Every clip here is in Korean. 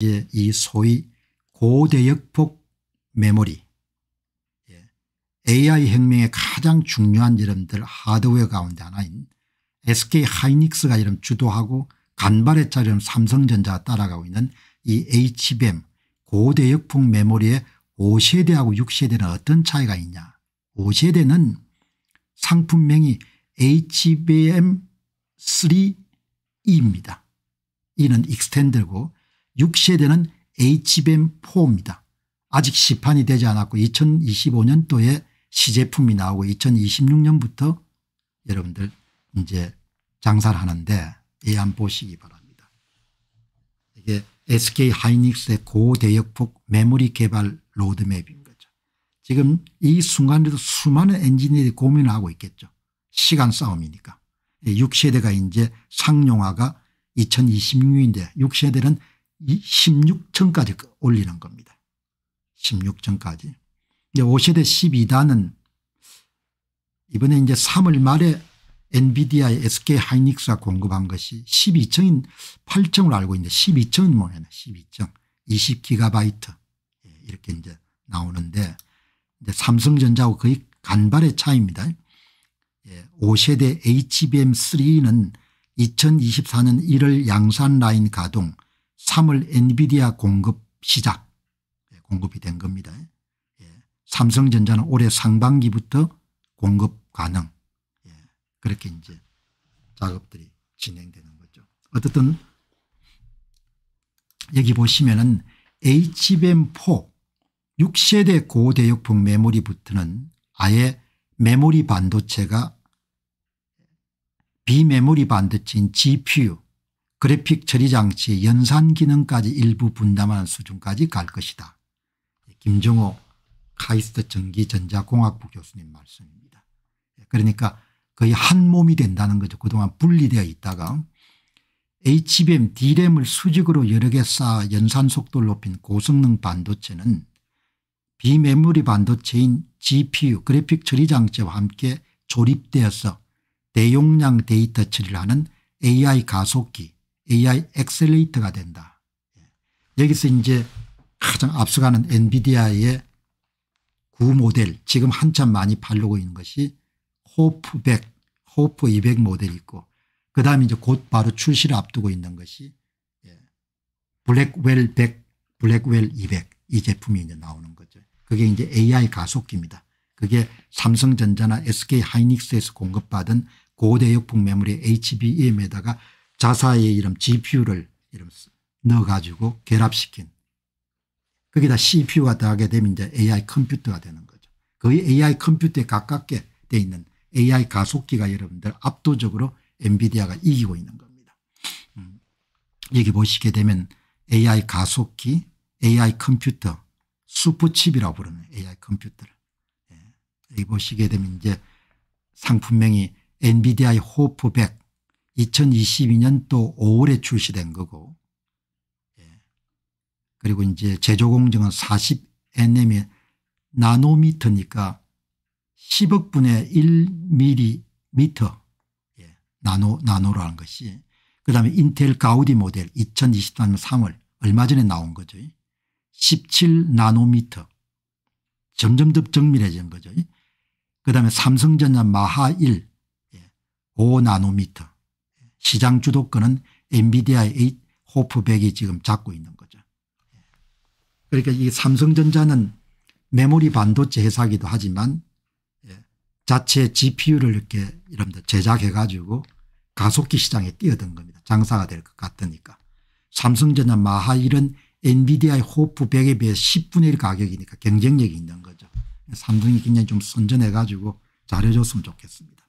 이이 예, 소위 고대역폭 메모리 예, AI 혁명의 가장 중요한 이름들 하드웨어 가운데 하나인 SK 하이닉스가 이름 주도하고 간발의차 이름 삼성전자가 따라가고 있는 이 HBM 고대역폭 메모리의 5세대하고 6세대는 어떤 차이가 있냐 5세대는 상품명이 HBM3E입니다. 이는 익스텐드고 6세대는 HBM4입니다. 아직 시판이 되지 않았고 2025년도에 시제품이 나오고 2026년부터 여러분들 이제 장사를 하는데 예안 보시기 바랍니다. 이게 SK 하이닉스의 고대역폭 메모리 개발 로드맵인 거죠. 지금 이 순간에도 수많은 엔지니어들이 고민을 하고 있겠죠. 시간 싸움이니까. 6세대가 이제 상용화가 2026년인데 6세대는 16층까지 그 올리는 겁니다. 16층까지. 이제 5세대 12단은 이번에 이제 3월 말에 엔비디아 SK 하이닉스가 공급한 것이 12층인 8층으로 알고 있는데 12층은 뭐냐 12층 20기가바이트 예, 이렇게 이제 나오는데 이제 삼성전자하고 거의 간발의 차이입니다. 5세대 HBM3는 2024년 1월 양산 라인 가동 3월 엔비디아 공급 시작 예, 공급이 된 겁니다. 예, 삼성전자는 올해 상반기부터 공급 가능 예, 그렇게 이제 작업들이 진행되는 거죠. 어쨌든 여기 보시면은 HBM4 6세대 고대역폭 메모리부터는 아예 메모리 반도체가 비메모리 반도체인 GPU 그래픽 처리 장치의 연산 기능까지 일부 분담하는 수준까지 갈 것이다. 예, 김종호 카이스트 전기전자공학부 교수님 말씀입니다. 예, 그러니까 거의 한 몸이 된다는 거죠. 그동안 분리되어 있다가 HBM, D램을 수직으로 여러 개 쌓아 연산 속도를 높인 고성능 반도체는 비메모리 반도체인 GPU 그래픽 처리 장치와 함께 조립되어서 대용량 데이터 처리를 하는 AI 가속기 AI 엑셀레이터가 된다. 예. 여기서 이제 가장 앞서가는 엔비디아의 구 모델 지금 한참 많이 팔리고 있는 것이 호프 100 호프 200 모델이 있고 그다음에 이제 곧 바로 출시를 앞두고 있는 것이 예. 블랙웰 100 블랙웰 200 이 제품이 이제 나오는 거죠. 그게 이제 AI 가속기입니다. 그게 삼성전자나 SK하이닉스에서 공급받은 고대역폭 메모리 HBM에다가 자사의 이름 GPU를 이름 넣어가지고 결합시킨 거기다 CPU가 더하게 되면 이제 AI 컴퓨터가 되는 거죠. 거의 AI 컴퓨터에 가깝게 돼 있는 AI 가속기가 여러분들 압도적으로 엔비디아가 이기고 있는 겁니다. 음. 여기 보시게 되면 AI 가속기, AI 컴퓨터, 수프칩이라고 부르는 AI 컴퓨터를. 예. 여기 보시게 되면 이제 상품명이 엔비디아의 호프1 2022년 또 5월에 출시된 거고 예. 그리고 이제 제조 공정은 40nm의 나노미터니까 10억 분의 1 m m 미터 예. 나노 나노라는 것이 그다음에 인텔 가우디 모델 2023년 3월 얼마 전에 나온 거죠. 17 나노미터 점점 더 정밀해진 거죠. 그다음에 삼성전자 마하 1 5 예. 나노미터 시장 주도권은 엔비디아의 호프백이 지금 잡고 있는 거죠. 그러니까 이 삼성전자는 메모리 반도체 회사기도 하지만 예, 자체 GPU를 이렇게 이런들 제작해 가지고 가속기 시장에 뛰어든 겁니다. 장사가 될 것 같으니까. 삼성전자 마하 이런 엔비디아의 호프1에 비해 10분의 1 가격이니까 경쟁력이 있는 거죠. 삼성이 굉장히 좀 선전해 가지고 잘해줬으면 좋겠습니다.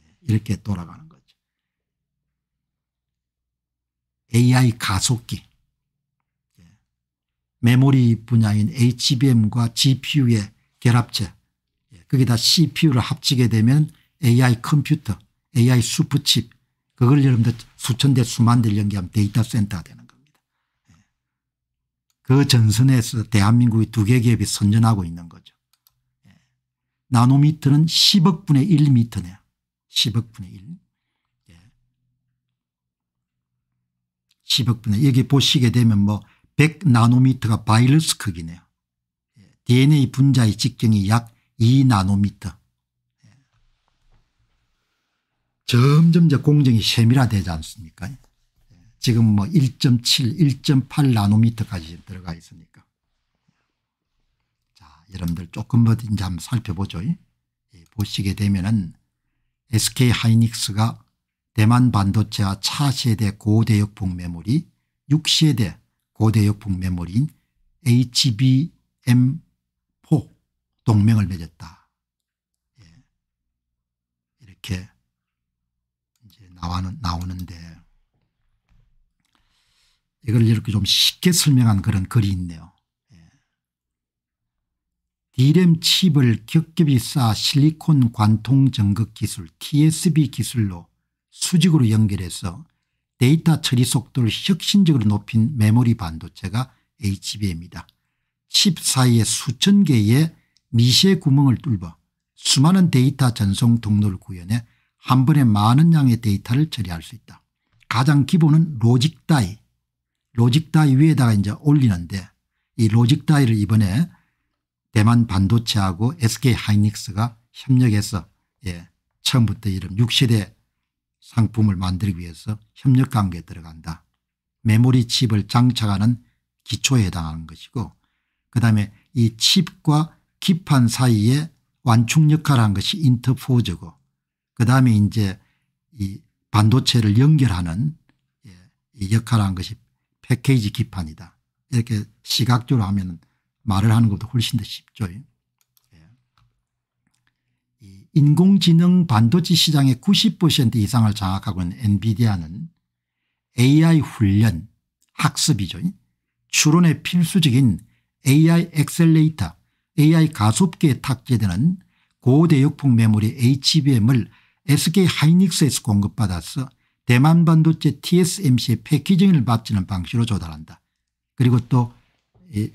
예, 이렇게 돌아가는 AI 가속기, 메모리 분야인 HBM과 GPU의 결합체, 거기다 CPU를 합치게 되면 AI 컴퓨터, AI 수프칩, 그걸 여러분들 수천 대 수만 대를 연기하면 데이터 센터가 되는 겁니다. 그 전선에서 대한민국의 두 개 기업이 선전하고 있는 거죠. 나노미터는 10억분의 1미터네요. 10억분의 1. 10억 분의 여기 보시게 되면 뭐 100나노미터가 바이러스 크기네요. 예, DNA 분자의 직경이 약 2나노미터. 예. 점점 저 공정이 세밀화되지 않습니까 예. 지금 뭐 1.7, 1.8 나노미터까지 들어가 있으니까. 자, 여러분들 조금 더 이제 한번 살펴보죠. 보시게 되면은 SK 하이닉스가 대만 반도체와 차세대 고대역폭 메모리 6세대 고대역폭 메모리인 HBM4 동맹을 맺었다. 예. 이렇게 이제 나와는, 나오는데 이걸 이렇게 좀 쉽게 설명한 그런 글이 있네요. 예. d m 칩을 겹겹이 쌓아 실리콘 관통 전극 기술 TSB 기술로 수직으로 연결해서 데이터 처리 속도를 혁신적으로 높인 메모리 반도체가 HBM이다. 칩 사이에 수천 개의 미세 구멍을 뚫어 수많은 데이터 전송 통로를 구현해 한 번에 많은 양의 데이터를 처리할 수 있다. 가장 기본은 로직 다이. 로직 다이 위에다가 이제 올리는데 이 로직 다이를 이번에 대만 반도체하고 SK 하이닉스가 협력해서 예, 처음부터 이름 6세대 상품을 만들기 위해서 협력관계에 들어간다. 메모리 칩을 장착하는 기초에 해당하는 것이고 그다음에 이 칩과 기판 사이에 완충 역할을 한 것이 인터포즈고 그다음에 이제 이 반도체를 연결하는 예, 이 역할을 한 것이 패키지 기판이다. 이렇게 시각적으로 하면 말을 하는 것도 훨씬 더 쉽죠. 인공지능 반도체 시장의 90% 이상을 장악하고 있는 엔비디아는 AI 훈련 학습이죠. 추론의 필수적인 AI 엑셀레이터 AI 가속기에 탑재되는 고대역폭 메모리 HBM을 SK 하이닉스에서 공급받아서 대만 반도체 TSMC의 패키징을 마치는 방식으로 조달한다. 그리고 또,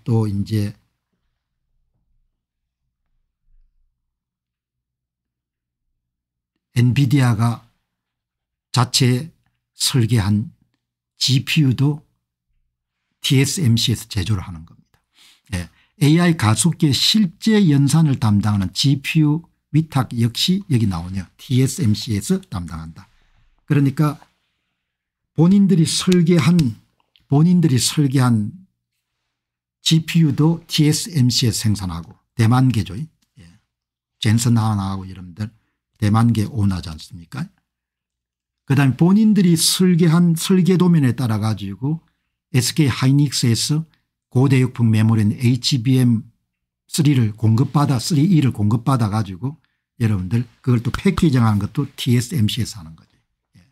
또 이제 엔비디아가 자체 설계한 GPU도 TSMC에서 제조를 하는 겁니다. 네. 예, AI 가속기의 실제 연산을 담당하는 GPU 위탁 역시 여기 나오네요. TSMC에서 담당한다. 그러니까 본인들이 설계한 본인들이 설계한 GPU도 TSMC에서 생산하고 대만계죠. 예. 젠슨 하나하고 이름들 대만계 오나지 않습니까? 그 다음에 본인들이 설계한 설계도면에 따라 가지고 SK 하이닉스에서 고대역풍 메모리인 HBM3를 공급받아 3E를 공급받아 가지고 여러분들 그걸 또패키징하 것도 TSMC에서 하는 거죠. 예.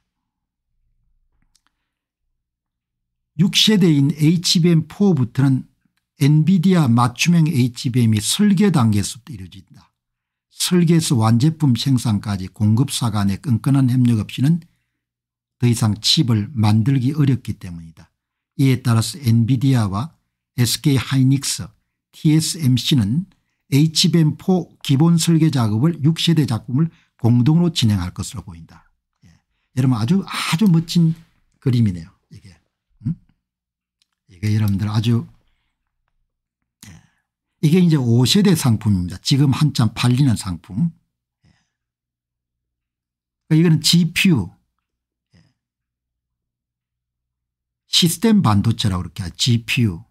6세대인 HBM4부터는 엔비디아 맞춤형 HBM이 설계 단계에서부터 이루어진다. 설계에서 완제품 생산까지 공급사 간의 끈끈한 협력 없이는 더 이상 칩을 만들기 어렵기 때문이다. 이에 따라서 엔비디아와 SK하이닉스, TSMC는 HBM4 기본 설계 작업을 6세대 작품을 공동으로 진행할 것으로 보인다. 예. 여러분 아주 아주 멋진 그림이네요. 이게 음? 이게 여러분들 아주 이게 이제 5세대 상품입니다. 지금 한참 팔리는 상품. 그러니까 이거는 GPU 시스템 반도체라고 그렇게 하죠. GPU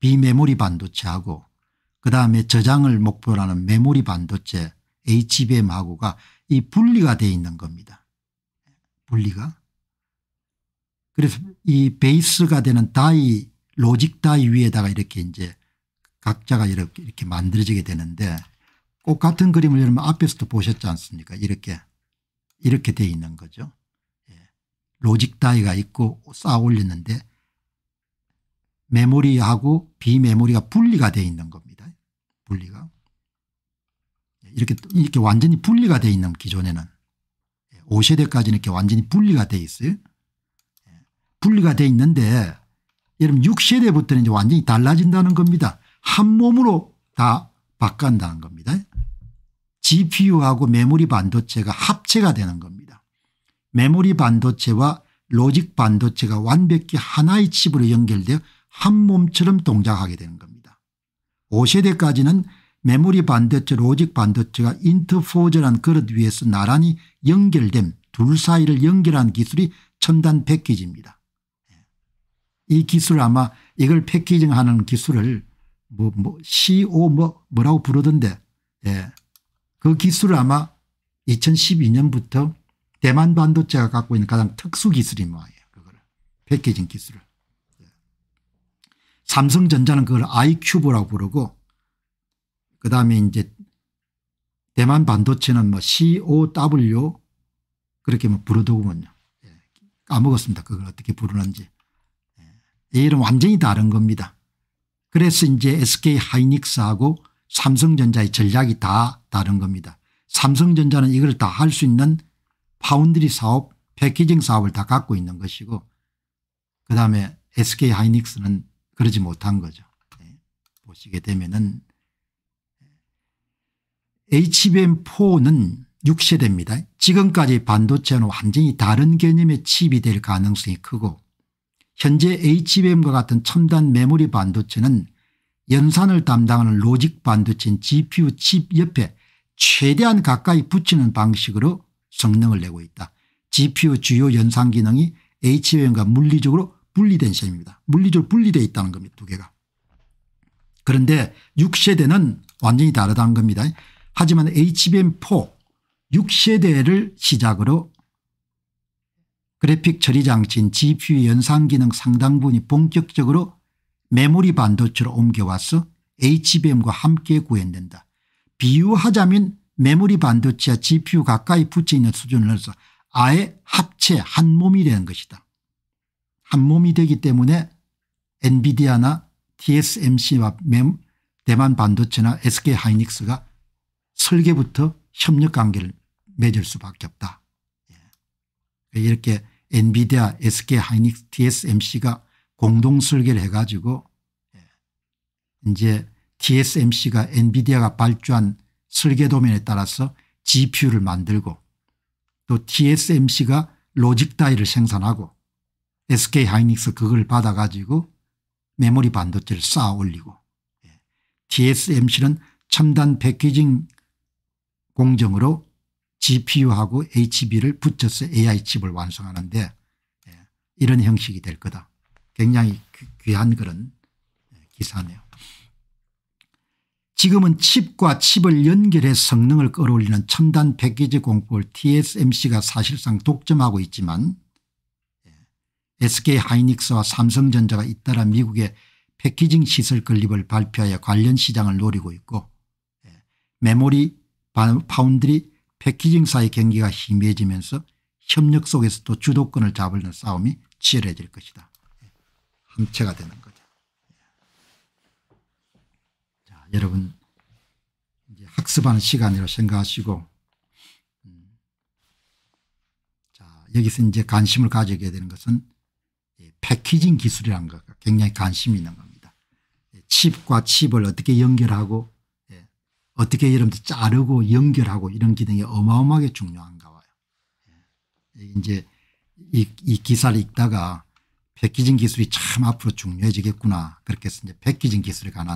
비메모리 반도체하고 그다음에 저장을 목표로 하는 메모리 반도체 HBM하고가 이 분리가 돼 있는 겁니다. 분리가. 그래서 이 베이스가 되는 다이 로직 다이 위에다가 이렇게 이제 각자가 이렇게, 이렇게 만들어지게 되는데 꼭 같은 그림을 여러분 앞에서도 보셨지 않습니까 이렇게 이렇게 돼 있는 거죠. 예. 로직 다이가 있고 쌓아 올리는데 메모리하고 비메모리가 분리가 돼 있는 겁니다. 분리가. 예, 이렇게 이렇게 완전히 분리가 돼 있는 기존에는 5세대까지는 예, 이렇게 완전히 분리가 돼 있어요. 예, 분리가 돼 있는데 여러분 6세대부터는 이제 완전히 달라진다는 겁니다. 한 몸으로 다 바꾼다는 겁니다. GPU하고 메모리 반도체가 합체가 되는 겁니다. 메모리 반도체와 로직 반도체가 완벽히 하나의 칩으로 연결되어 한 몸처럼 동작하게 되는 겁니다. 5세대까지는 메모리 반도체 로직 반도체가 인터포저라는 그릇 위에서 나란히 연결됨 둘 사이를 연결한 기술이 첨단 패키지입니다. 예. 이 기술 아마 이걸 패키징하는 기술을 뭐, 뭐, CO 뭐, 뭐라고 부르던데, 예. 그 기술을 아마 2012년부터 대만 반도체가 갖고 있는 가장 특수 기술이 뭐예요. 그걸를 패키징 기술을. 예. 삼성전자는 그걸 아이큐브라고 부르고, 그 다음에 이제 대만 반도체는 뭐 COW 그렇게 뭐 부르더군요. 예. 까먹었습니다. 그걸 어떻게 부르는지. 예. 이 이름 완전히 다른 겁니다. 그래서 이제 SK 하이닉스하고 삼성전자의 전략이 다 다른 겁니다. 삼성전자는 이걸 다 할 수 있는 파운드리 사업 패키징 사업을 다 갖고 있는 것이고 그다음에 SK 하이닉스는 그러지 못한 거죠. 네. 보시게 되면은 HBM4는 6세대입니다. 지금까지 반도체는 완전히 다른 개념의 칩이 될 가능성이 크고 현재 HBM과 같은 첨단 메모리 반도체는 연산을 담당하는 로직 반도체인 GPU 칩 옆에 최대한 가까이 붙이는 방식으로 성능을 내고 있다. GPU 주요 연산 기능이 HBM과 물리적으로 분리된 셈입니다. 물리적으로 분리되어 있다는 겁니다. 두 개가. 그런데 6세대는 완전히 다르다는 겁니다. 하지만 HBM4 6세대를 시작으로 그래픽 처리 장치인 GPU 연산 기능 상당분이 본격적으로 메모리 반도체로 옮겨와서 HBM과 함께 구현된다. 비유하자면 메모리 반도체와 GPU 가까이 붙어있는 수준으로서 아예 합체 한 몸이 되는 것이다. 한 몸이 되기 때문에 엔비디아나 TSMC와 대만 반도체나 SK하이닉스가 설계부터 협력 관계를 맺을 수밖에 없다. 예. 이렇게 엔비디아, SK하이닉스, TSMC가 공동 설계를 해가지고 예, 이제 TSMC가 엔비디아가 발주한 설계 도면에 따라서 GPU를 만들고 또 TSMC가 로직 다이를 생산하고 SK하이닉스 그걸 받아가지고 메모리 반도체를 쌓아 올리고 TSMC는 예, 첨단 패키징 공정으로 GPU하고 HB를 붙여서 AI칩을 완성하는데 예, 이런 형식이 될 거다. 굉장히 귀한 그런 예, 기사네요. 지금은 칩과 칩을 연결해 성능을 끌어올리는 첨단 패키지 공법을 TSMC가 사실상 독점하고 있지만 SK하이닉스와 예, 삼성전자가 잇따라 미국의 패키징 시설 건립을 발표하여 관련 시장을 노리고 있고 메모리 파운드리 패키징 사이 경기가 희미해지면서 협력 속에서도 주도권을 잡으려는 싸움이 치열해질 것이다. 한체가 되는 거죠. 예. 자, 여러분 이제 학습하는 시간이라 생각하시고 음. 자, 여기서 이제 관심을 가져야 되는 것은 패키징 기술이라는 것 굉장히 관심이 있는 겁니다. 칩과 칩을 어떻게 연결하고 어떻게 여러분들 자르고 연결하고 이런 기능이 어마어마하게 중요한가 봐요. 예. 이제 이, 이 기사를 읽다가 패키징 기술이 참 앞으로 중요해지겠구나. 그렇게 해서 이제 패키징 기술에 관한